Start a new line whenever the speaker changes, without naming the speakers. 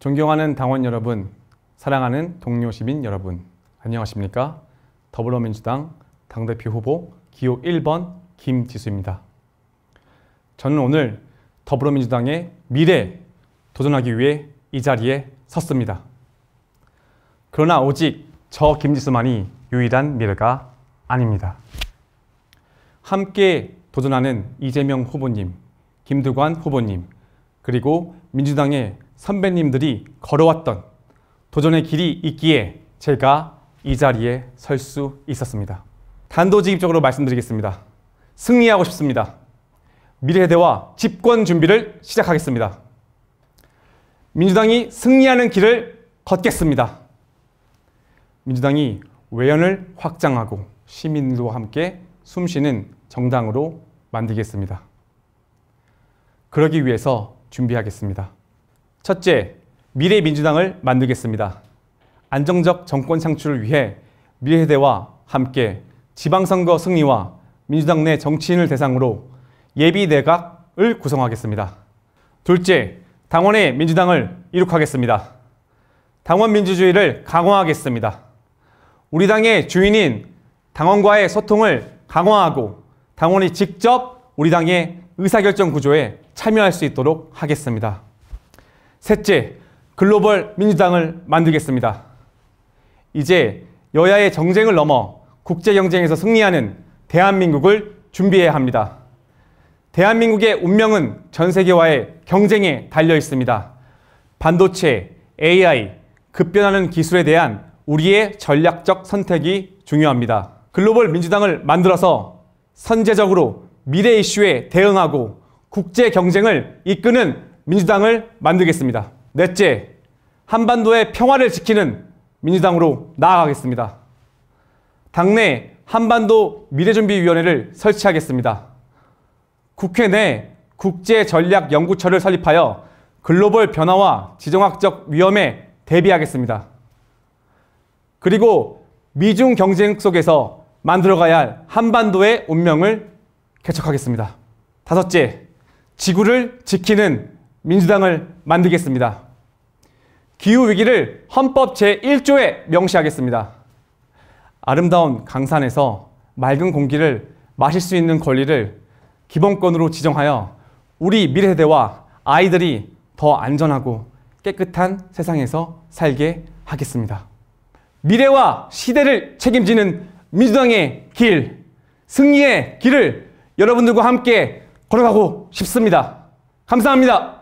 존경하는 당원 여러분, 사랑하는 동료 시민 여러분, 안녕하십니까? 더불어민주당 당대표 후보 기호 1번 김지수입니다. 저는 오늘 더불어민주당의 미래 도전하기 위해 이 자리에 섰습니다. 그러나 오직 저 김지수만이 유일한 미래가 아닙니다. 함께 도전하는 이재명 후보님, 김두관 후보님, 그리고 민주당의 선배님들이 걸어왔던 도전의 길이 있기에 제가 이 자리에 설 수 있었습니다. 단도직입적으로 말씀드리겠습니다. 승리하고 싶습니다. 미래대와 집권 준비를 시작하겠습니다. 민주당이 승리하는 길을 걷겠습니다. 민주당이 외연을 확장하고 시민들과 함께 숨쉬는 정당으로 만들겠습니다. 그러기 위해서 준비하겠습니다. 첫째, 미래민주당을 만들겠습니다. 안정적 정권 창출을 위해 미래대와 함께 지방선거 승리와 민주당 내 정치인을 대상으로 예비내각을 구성하겠습니다. 둘째, 당원의 민주당을 이룩하겠습니다. 당원 민주주의를 강화하겠습니다. 우리 당의 주인인 당원과의 소통을 강화하고 당원이 직접 우리 당의 의사결정 구조에 참여할 수 있도록 하겠습니다. 셋째, 글로벌 민주당을 만들겠습니다. 이제 여야의 정쟁을 넘어 국제 경쟁에서 승리하는 대한민국을 준비해야 합니다. 대한민국의 운명은 전 세계와의 경쟁에 달려 있습니다. 반도체, AI, 급변하는 기술에 대한 우리의 전략적 선택이 중요합니다. 글로벌 민주당을 만들어서 선제적으로 미래 이슈에 대응하고 국제 경쟁을 이끄는 민주당을 만들겠습니다. 넷째, 한반도의 평화를 지키는 민주당으로 나아가겠습니다. 당내 한반도 미래준비위원회를 설치하겠습니다. 국회 내 국제전략연구처를 설립하여 글로벌 변화와 지정학적 위험에 대비하겠습니다. 그리고 미중 경쟁 속에서 만들어가야 할 한반도의 운명을 개척하겠습니다. 다섯째, 지구를 지키는 민주당을 만들겠습니다. 기후위기를 헌법 제1조에 명시하겠습니다. 아름다운 강산에서 맑은 공기를 마실 수 있는 권리를 기본권으로 지정하여 우리 미래세대와 아이들이 더 안전하고 깨끗한 세상에서 살게 하겠습니다. 미래와 시대를 책임지는 민주당의 길, 승리의 길을 여러분들과 함께 걸어가고 싶습니다. 감사합니다.